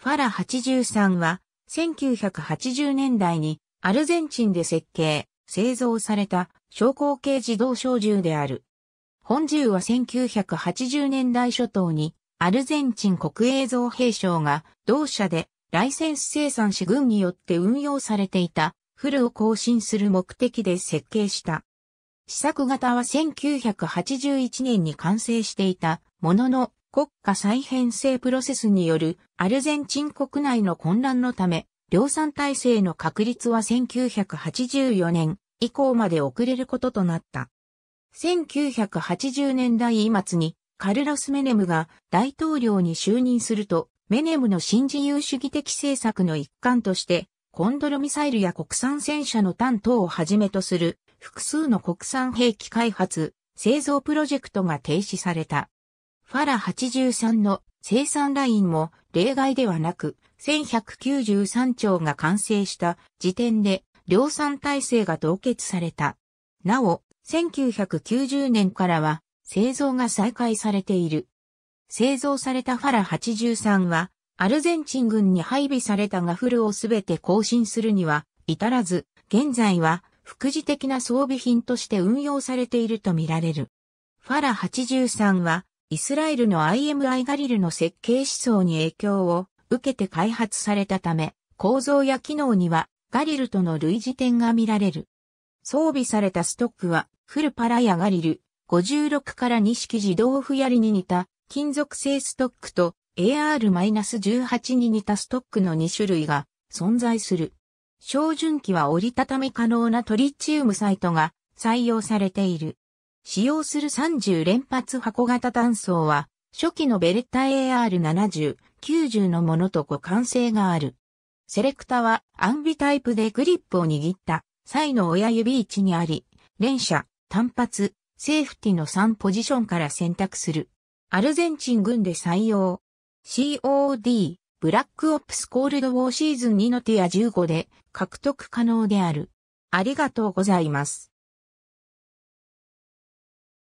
ファラ83は、1980年代にアルゼンチンで設計、製造された昇降系自動小銃である。本銃は1980年代初頭にアルゼンチン国営造兵省が同社でライセンス生産し軍によって運用されていたフルを更新する目的で設計した。試作型は1981年に完成していたものの国家再編成プロセスによるアルゼンチン国内の混乱のため、量産体制の確立は1984年以降まで遅れることとなった。1980年代末にカルロス・メネムが大統領に就任すると、メネムの新自由主義的政策の一環として、コンドルミサイルや国産戦車の担当をはじめとする複数の国産兵器開発、製造プロジェクトが停止された。ファラ83の生産ラインも例外ではなく、1193兆が完成した時点で量産体制が凍結された。なお、1990年からは製造が再開されている。製造されたファラ83は、アルゼンチン軍に配備されたガフルをすべて更新するには至らず、現在は副次的な装備品として運用されているとみられる。ファラ83はイスラエルの IMI ガリルの設計思想に影響を受けて開発されたため、構造や機能にはガリルとの類似点が見られる。装備されたストックはフルパラやガリル56から2式自動不やりに似た金属製ストックと AR-18 に似たストックの2種類が存在する。照準器は折りたたみ可能なトリチウムサイトが採用されている。使用する30連発箱型弾装は、初期のベレッタ AR70、90のものと互換性がある。セレクタはアンビタイプでグリップを握った際の親指位置にあり、連射、単発、セーフティの3ポジションから選択する。アルゼンチン軍で採用。COD、ブラックオプスコールドウォーシーズン2のティア15で獲得可能である。ありがとうございます。